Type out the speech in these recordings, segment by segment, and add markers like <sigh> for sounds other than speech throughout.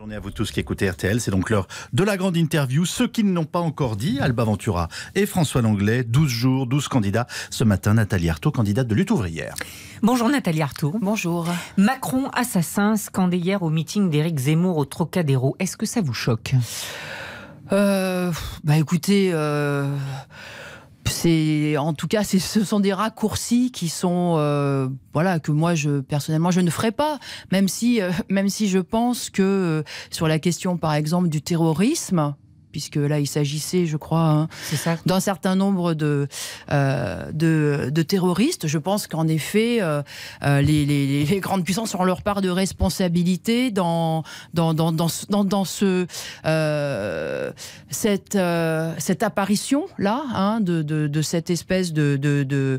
Journée à vous tous qui écoutez RTL, c'est donc l'heure de la grande interview. Ceux qui ne l'ont pas encore dit, Alba Ventura et François Langlais, 12 jours, 12 candidats. Ce matin, Nathalie Arthaud, candidate de lutte ouvrière. Bonjour Nathalie Arthaud. Bonjour. Macron assassin, scandé hier au meeting d'Éric Zemmour au Trocadéro. Est-ce que ça vous choque euh, Bah écoutez... Euh, c'est en tout cas, ce sont des raccourcis qui sont euh, voilà que moi je personnellement je ne ferai pas, même si euh, <laughs> même si je pense que euh, sur la question par exemple du terrorisme, puisque là, il s'agissait, je crois, hein, d'un certain nombre euh, de, de, terroristes. Je pense qu'en effet, euh, euh, les, grandes puissances ont leur part de responsabilité dans, dans, ce, cette, cette apparition-là, hein, de, cette espèce de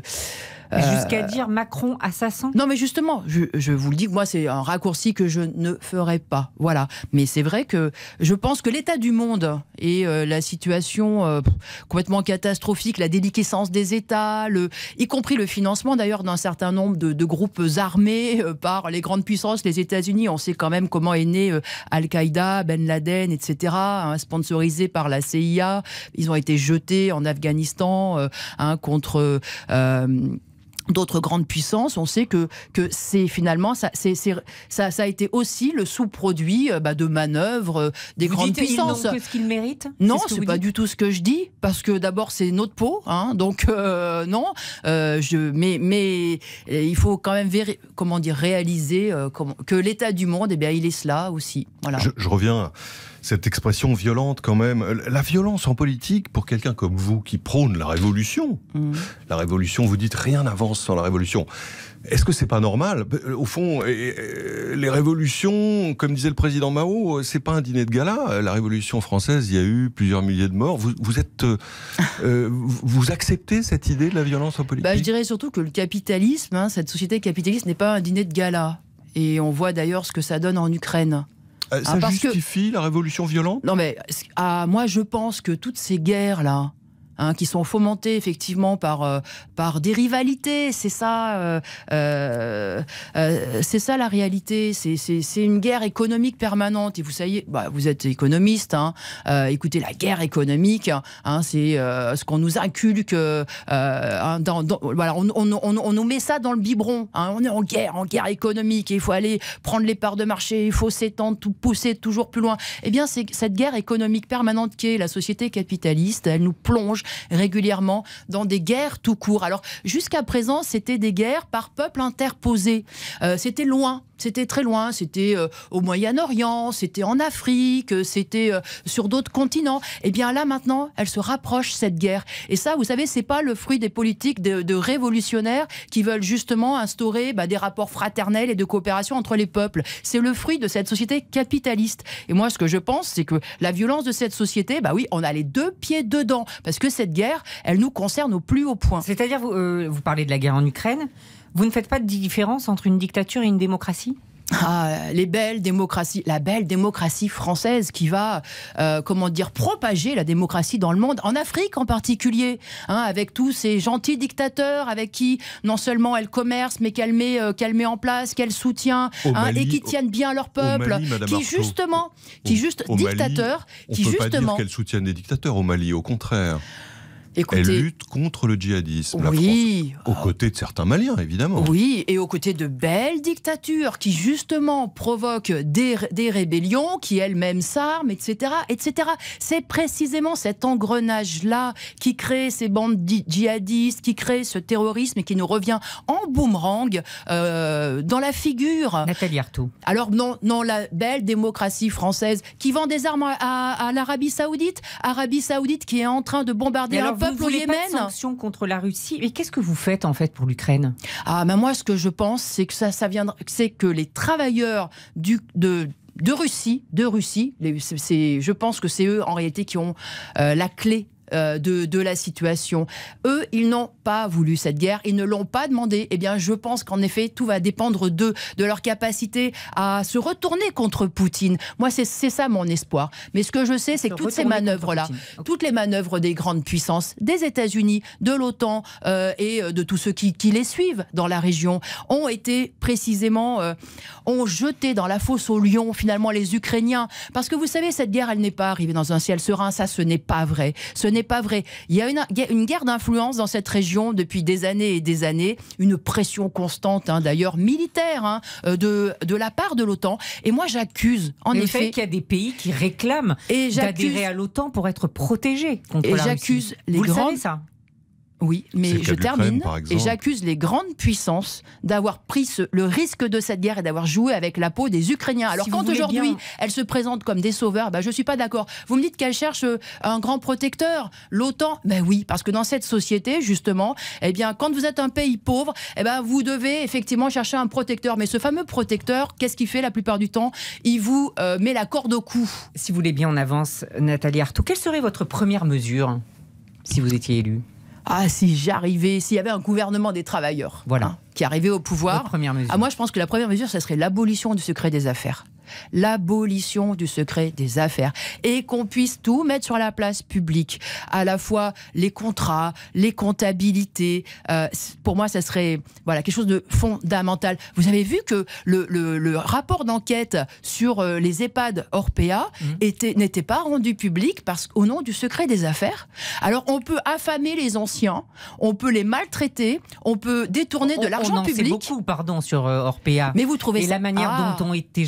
Jusqu'à euh, dire Macron assassin Non, mais justement, je, vous le dis, moi, c'est un raccourci que je ne ferai pas. Voilà. Mais c'est vrai que je pense que l'état du monde et euh, la situation euh, complètement catastrophique, la déliquescence des États, le, y compris le financement d'ailleurs d'un certain nombre de, groupes armés par les grandes puissances, les États-Unis. On sait quand même comment est né Al-Qaïda, Ben Laden, etc., hein, sponsorisé par la CIA. Ils ont été jetés en Afghanistan contre d'autres grandes puissances, on sait que, que c'est finalement ça, c'est, ça, a été aussi le sous-produit euh, bah, de manœuvres euh, des grandes dites puissances. que ce qu'ils méritent Non, c'est, n'est pas du tout ce que je dis parce que d'abord c'est notre peau, hein, donc euh, non. je, mais mais il faut quand même comment dire réaliser que l'état du monde, et eh bien il est cela aussi. Voilà. je reviens cette expression violente quand même. Euh, la violence en politique, pour quelqu'un comme vous qui prône la révolution, mm. la révolution, vous dites rien n'avance sans la révolution. Est-ce que c'est pas normal bah, Au fond, les révolutions, comme disait le président Mao, euh, c'est pas un dîner de gala. Euh, la révolution française, il y a eu plusieurs milliers de morts. Vous, <laughs> acceptez cette idée de la violence en politique bah, Je dirais surtout que le capitalisme, hein, cette société capitaliste, n'est pas un dîner de gala. Et on voit d'ailleurs ce que ça donne en Ukraine. Ah, ça justifie la révolution violente Non, mais ah, moi, je pense que toutes ces guerres-là, Hein, qui sont fomentés effectivement par, euh, par des rivalités. C'est ça, euh, euh, c'est ça la réalité. C'est une guerre économique permanente. Et vous savez, bah, vous êtes économiste. Hein, écoutez, la guerre économique, hein, c'est ce qu'on nous inculque. voilà, on, on, on, on, nous met ça dans le biberon. on est en guerre, en guerre économique. il faut aller prendre les parts de marché. Il faut s'étendre, tout pousser toujours plus loin. et eh bien, c'est cette guerre économique permanente qui est la société capitaliste. Elle nous plonge régulièrement dans des guerres tout court. Alors jusqu'à présent, c'était des guerres par peuple interposé. Euh, c'était loin. C'était très loin, c'était euh, au Moyen-Orient, c'était en Afrique, euh, c'était euh, sur d'autres continents. Et eh bien là, maintenant, elle se rapproche, cette guerre. Et ça, vous savez, ce n'est pas le fruit des politiques de, révolutionnaires qui veulent justement instaurer bah, des rapports fraternels et de coopération entre les peuples. C'est le fruit de cette société capitaliste. Et moi, ce que je pense, c'est que la violence de cette société, bah oui, on a les deux pieds dedans. Parce que cette guerre, elle nous concerne au plus haut point. C'est-à-dire, vous parlez de la guerre en Ukraine vous ne faites pas de différence entre une dictature et une démocratie ah, les belles démocraties, la belle démocratie française qui va, euh, comment dire, propager la démocratie dans le monde, en Afrique en particulier, hein, avec tous ces gentils dictateurs avec qui non seulement elle commerce, mais qu'elle met, euh, qu'elle met en place, qu'elle soutient, hein, et qui tiennent bien leur peuple, qui justement, qui juste dictateurs, qui justement. peut pas qu'elle soutient des dictateurs au Mali, au contraire elle lutte contre le djihadisme, la France, aux côtés de certains Maliens, évidemment. Oui, et aux côtés de belles dictatures qui, justement, provoquent des, rébellions, qui elles-mêmes s'arment, etc. etc. C'est précisément cet engrenage-là qui crée ces bandes djihadistes, qui crée ce terrorisme et qui nous revient en boomerang euh, dans la figure. Nathalie tout. Alors, non, non, la belle démocratie française qui vend des armes à, l'Arabie Saoudite, Arabie Saoudite qui est en train de bombarder la peuple au Yémen. Pas de sanctions contre la Russie. Mais qu'est-ce que vous faites en fait pour l'Ukraine Ah, ben moi, ce que je pense, c'est que ça, ça c'est que les travailleurs de Russie, de Russie. je pense que c'est eux en réalité qui ont euh, la clé euh, de, la situation. Eux, ils n'ont pas voulu cette guerre, ils ne l'ont pas demandé. Eh bien, je pense qu'en effet, tout va dépendre d'eux, de leur capacité à se retourner contre Poutine. Moi, c'est ça mon espoir. Mais ce que je sais, c'est que toutes ces manœuvres-là, toutes les manœuvres des grandes puissances, des États-Unis, de l'OTAN euh, et euh, de tous ceux qui, les suivent dans la région, ont été précisément, ont jeté dans la fosse aux lions finalement les Ukrainiens. Parce que vous savez, cette guerre, elle n'est pas arrivée dans un ciel serein, ça ce n'est pas vrai. Ce n'est pas vrai. Il y a une, guerre d'influence dans cette région depuis des années et des années, une pression constante, hein, d'ailleurs militaire, hein, euh, de, la part de l'OTAN. Et moi, j'accuse, en effet. qu'il y a des pays qui réclament d'adhérer à l'OTAN pour être protégés contre Et j'accuse les, Vous oui, mais je termine et j'accuse les grandes puissances d'avoir pris le risque de cette guerre et d'avoir joué avec la peau des Ukrainiens. Alors quand aujourd'hui elles se présentent comme des sauveurs, bah, je ne suis pas d'accord. Vous me dites qu'elles cherchent euh, un grand protecteur, l'OTAN. Ben oui, parce que dans cette société, justement, eh bien, quand vous êtes un pays pauvre, eh ben, vous devez effectivement chercher un protecteur. Mais ce fameux protecteur, qu'est-ce qu'il fait la plupart du temps Il vous euh, met la corde au cou. Si vous voulez bien, en avance, Nathalie artou Quelle serait votre première mesure si vous étiez élue ah, si j'arrivais, s'il y avait un gouvernement des travailleurs voilà. Hein, qui arrivait au pouvoir. première Ah, moi, je pense que la première mesure, ça serait l'abolition du secret des affaires l'abolition du secret des affaires et qu'on puisse tout mettre sur la place publique, à la fois les contrats, les comptabilités. Euh, pour moi, ça serait voilà quelque chose de fondamental. Vous avez vu que le, rapport d'enquête sur euh, les EHPAD Orpea mmh. n'était pas rendu public parce au nom du secret des affaires. Alors on peut affamer les anciens, on peut les maltraiter, on peut détourner oh, de oh, l'argent public. On en sait beaucoup, pardon, sur euh, Orpea. Mais vous trouvez et la manière ah. dont ont été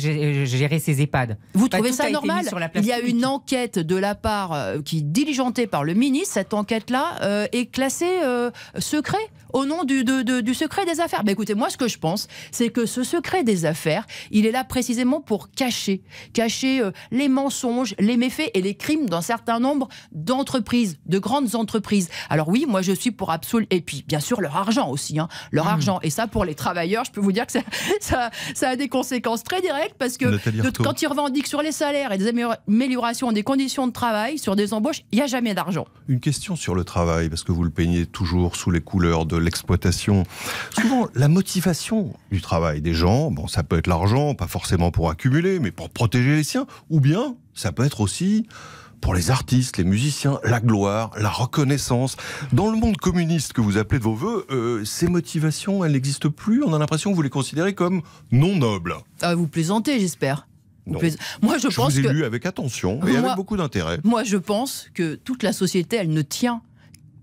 gérer ses EHPAD. Vous trouvez ça normal Il y a une enquête de la part euh, qui est diligentée par le ministre. Cette enquête-là euh, est classée euh, secret au nom du, du secret des affaires. mais bah, écoutez, moi, ce que je pense, c'est que ce secret des affaires, il est là précisément pour cacher, cacher euh, les mensonges, les méfaits et les crimes d'un certain nombre d'entreprises, de grandes entreprises. Alors oui, moi, je suis pour Absoul Et puis, bien sûr, leur argent aussi, hein. leur mmh. argent. Et ça, pour les travailleurs, je peux vous dire que ça, ça, a des conséquences très directes parce que quand ils revendiquent sur les salaires et des améliorations des conditions de travail, sur des embauches, il n'y a jamais d'argent. Une question sur le travail, parce que vous le peignez toujours sous les couleurs de l'exploitation. Souvent, la motivation du travail des gens, bon, ça peut être l'argent, pas forcément pour accumuler, mais pour protéger les siens, ou bien ça peut être aussi pour les artistes, les musiciens, la gloire, la reconnaissance. Dans le monde communiste que vous appelez de vos voeux, euh, ces motivations, elles n'existent plus. On a l'impression que vous les considérez comme non nobles. Ah, vous plaisantez, j'espère. Moi, je, pense vous ai lu avec attention et avec beaucoup d'intérêt. Moi, je pense que toute la société, elle ne tient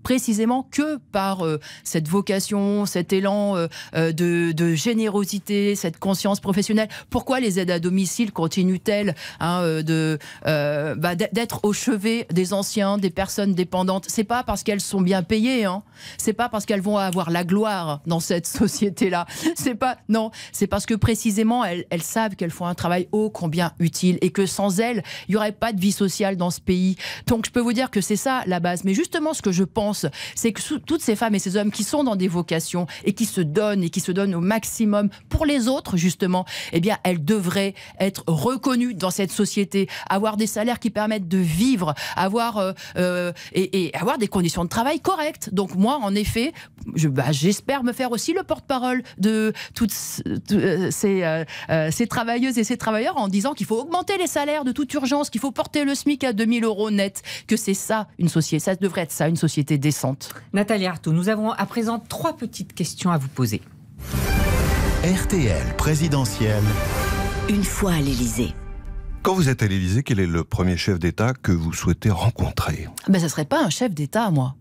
précisément que par euh, cette vocation, cet élan euh, euh, de, générosité, cette conscience professionnelle. Pourquoi les aides à domicile continuent-elles hein, de bah, d'être au chevet des anciens, des personnes dépendantes C'est pas parce qu'elles sont bien payées, hein. c'est pas parce qu'elles vont avoir la gloire dans cette <laughs> société-là. C'est pas non, c'est parce que précisément elles, elles savent qu'elles font un travail ô combien utile et que sans elles, il n'y aurait pas de vie sociale dans ce pays. Donc je peux vous dire que c'est ça la base. Mais justement, ce que je pense c'est que toutes ces femmes et ces hommes qui sont dans des vocations et qui se donnent et qui se donnent au maximum pour les autres, justement, eh bien, elles devraient être reconnues dans cette société, avoir des salaires qui permettent de vivre, avoir euh, euh, et, avoir des conditions de travail correctes. Donc moi, en effet, bah, j'espère me faire aussi le porte-parole de toutes euh, ces, travailleuses et ces travailleurs en disant qu'il faut augmenter les salaires de toute urgence, qu'il faut porter le SMIC à 2000 euros net, que c'est ça une société, ça devrait être ça une société Nathalie Arthaud, nous avons à présent trois petites questions à vous poser. RTL présidentielle. Une fois à l'Élysée. Quand vous êtes à l'Élysée, quel est le premier chef d'État que vous souhaitez rencontrer ah Ben, ça serait pas un chef d'État, moi.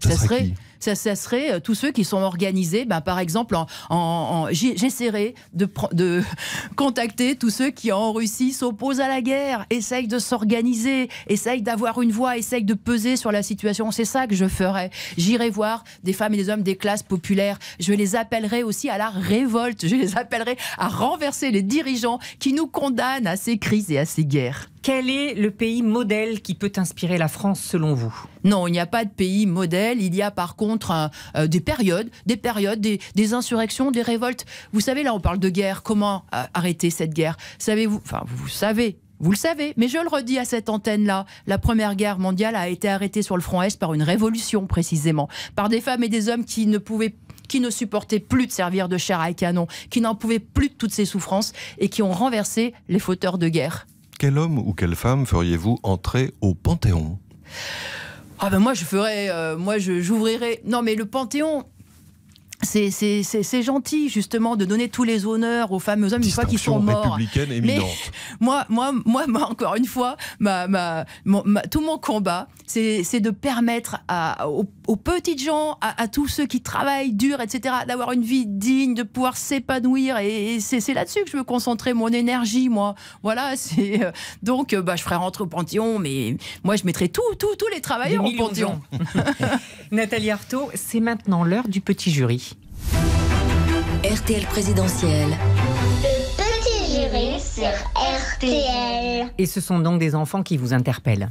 Ce serait ça, serait euh, tous ceux qui sont organisés, ben, par exemple, en, j'essaierai de, de <laughs> contacter tous ceux qui en Russie s'opposent à la guerre, essayent de s'organiser, essayent d'avoir une voix, essayent de peser sur la situation. C'est ça que je ferai. J'irai voir des femmes et des hommes des classes populaires. Je les appellerai aussi à la révolte. Je les appellerai à renverser les dirigeants qui nous condamnent à ces crises et à ces guerres. Quel est le pays modèle qui peut inspirer la France selon vous Non, il n'y a pas de pays modèle. Il y a par contre contre euh, euh, des périodes, des périodes, des, insurrections, des révoltes. Vous savez, là, on parle de guerre. Comment euh, arrêter cette guerre Savez-vous Enfin, vous savez. Vous le savez, mais je le redis à cette antenne-là, la Première Guerre mondiale a été arrêtée sur le front Est par une révolution précisément, par des femmes et des hommes qui ne pouvaient qui ne supportaient plus de servir de chair à canon, qui n'en pouvaient plus de toutes ces souffrances et qui ont renversé les fauteurs de guerre. Quel homme ou quelle femme feriez-vous entrer au Panthéon ah ben moi je ferais, euh, moi je j'ouvrirais. Non mais le Panthéon, c'est gentil justement de donner tous les honneurs aux fameux hommes une fois qu'ils sont morts. <laughs> moi, moi, moi, encore une fois, tout mon combat, c'est de permettre aux, petites gens, à, tous ceux qui travaillent dur, etc., d'avoir une vie digne, de pouvoir s'épanouir. Et, c'est là-dessus que je veux concentrer mon énergie, moi. Voilà. c'est euh, donc, euh, bah, je ferai rentrer au Panthéon, mais moi, je mettrai tout, tous les travailleurs au Panthéon. <laughs> Nathalie Artaud, c'est maintenant l'heure du petit jury. RTL présidentielle. Le petit jury sur RTL. Et ce sont donc des enfants qui vous interpellent.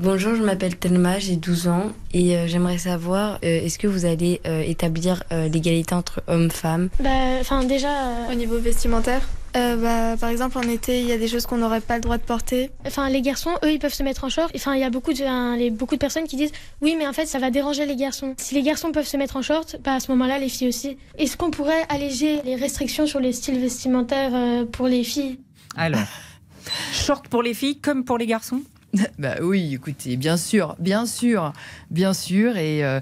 Bonjour, je m'appelle Thelma, j'ai 12 ans et euh, j'aimerais savoir, euh, est-ce que vous allez euh, établir l'égalité entre hommes-femmes Bah, enfin déjà au niveau vestimentaire, euh, bah, par exemple, en été, il y a des choses qu'on n'aurait pas le droit de porter. Enfin, les garçons, eux, ils peuvent se mettre en short. Enfin, il y a beaucoup de, beaucoup de personnes qui disent oui, mais en fait, ça va déranger les garçons. Si les garçons peuvent se mettre en short, bah, à ce moment-là, les filles aussi. Est-ce qu'on pourrait alléger les restrictions sur les styles vestimentaires euh, pour les filles Alors, <laughs> short pour les filles comme pour les garçons <laughs> bah oui, écoutez, bien sûr, bien sûr, bien sûr. Et euh,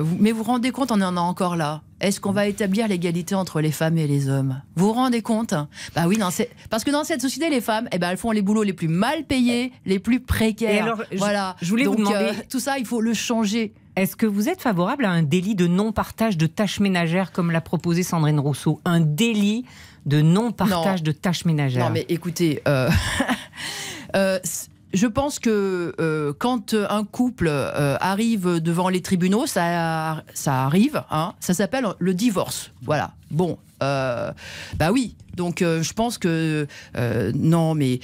vous, mais vous rendez compte, on en a encore là est-ce qu'on va établir l'égalité entre les femmes et les hommes Vous vous rendez compte hein Bah oui, parce que dans cette société, les femmes, eh ben, elles font les boulots les plus mal payés, les plus précaires. voilà. Je, voulais vous euh, demander... tout ça, il faut le changer. Est-ce que vous êtes favorable à un délit de non-partage de tâches ménagères comme l'a proposé Sandrine Rousseau Un délit de non-partage de tâches ménagères Non, mais écoutez, euh, <laughs> euh, je pense que euh, quand un couple euh, arrive devant les tribunaux, ça, arrive, hein, ça s'appelle le divorce. Voilà. Bon, euh, bah oui. Donc euh, je pense que euh, non, mais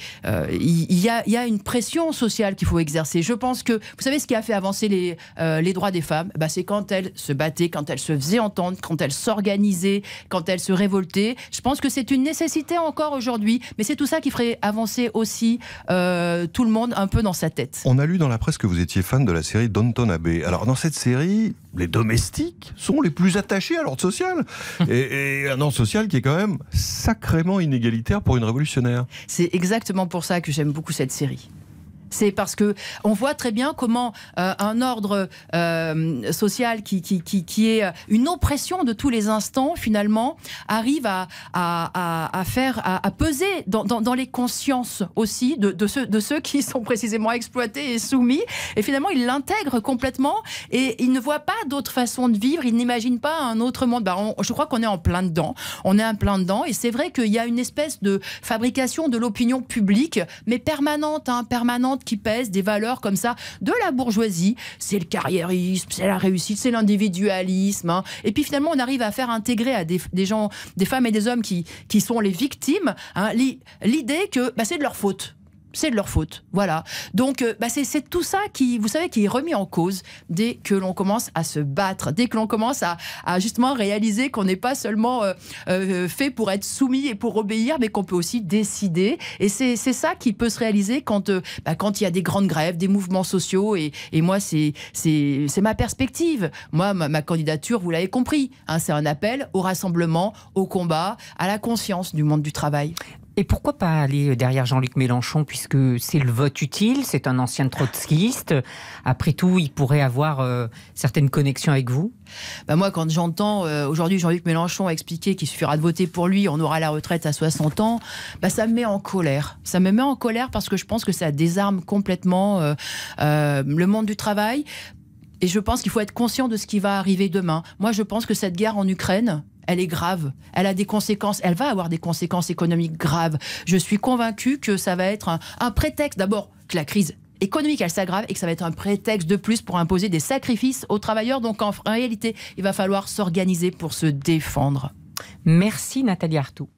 il y, a une pression sociale qu'il faut exercer. Je pense que vous savez ce qui a fait avancer les, droits des femmes, bah, c'est quand elles se battaient, quand elles se faisaient entendre, quand elles s'organisaient, quand elles se révoltaient. Je pense que c'est une nécessité encore aujourd'hui, mais c'est tout ça qui ferait avancer aussi tout le monde un peu dans sa tête. On a lu dans la presse que vous étiez fan de la série Danton Abbey. Alors dans cette série, les domestiques sont les plus attachés à l'ordre social. <laughs> Et, et un ordre social qui est quand même sacrément inégalitaire pour une révolutionnaire. C'est exactement pour ça que j'aime beaucoup cette série. C'est parce que on voit très bien comment euh, un ordre euh, social qui, qui, est euh, une oppression de tous les instants, finalement, arrive à, faire, à, peser dans, les consciences aussi de, ceux, de ceux qui sont précisément exploités et soumis. Et finalement, il l'intègre complètement et il ne voit pas d'autre façon de vivre, il n'imagine pas un autre monde. Bah, je crois qu'on est en plein dedans. On est en plein dedans. Et c'est vrai qu'il y a une espèce de fabrication de l'opinion publique, mais permanente, hein, permanente qui pèsent, des valeurs comme ça de la bourgeoisie. C'est le carriérisme, c'est la réussite, c'est l'individualisme. Hein. Et puis finalement, on arrive à faire intégrer à des, gens, des femmes et des hommes qui, sont les victimes, hein, l'idée que bah, c'est de leur faute c'est de leur faute. Voilà. Donc, euh, bah, c'est tout ça qui, vous savez, qui est remis en cause dès que l'on commence à se battre, dès que l'on commence à, justement réaliser qu'on n'est pas seulement euh, euh, fait pour être soumis et pour obéir, mais qu'on peut aussi décider. Et c'est ça qui peut se réaliser quand, bah, quand il y a des grandes grèves, des mouvements sociaux. Et, moi, c'est ma perspective. Moi, ma, candidature, vous l'avez compris, hein, c'est un appel au rassemblement, au combat, à la conscience du monde du travail. Et pourquoi pas aller euh, derrière Jean-Luc Mélenchon, puisque c'est le vote utile, c'est un ancien trotskiste. Après tout, il pourrait avoir euh, certaines connexions avec vous bah Moi, quand j'entends euh, aujourd'hui Jean-Luc Mélenchon expliquer qu'il suffira de voter pour lui, on aura la retraite à 60 ans, bah, ça me met en colère. Ça me met en colère parce que je pense que ça désarme complètement le monde du travail. Et je pense qu'il faut être conscient de ce qui va arriver demain. Moi, je pense que cette guerre en Ukraine, elle est grave. Elle a des conséquences, elle va avoir des conséquences économiques graves. Je suis convaincue que ça va être un, prétexte, d'abord, que la crise économique, elle s'aggrave et que ça va être un prétexte de plus pour imposer des sacrifices aux travailleurs. Donc en réalité, il va falloir s'organiser pour se défendre. Merci Nathalie Artout.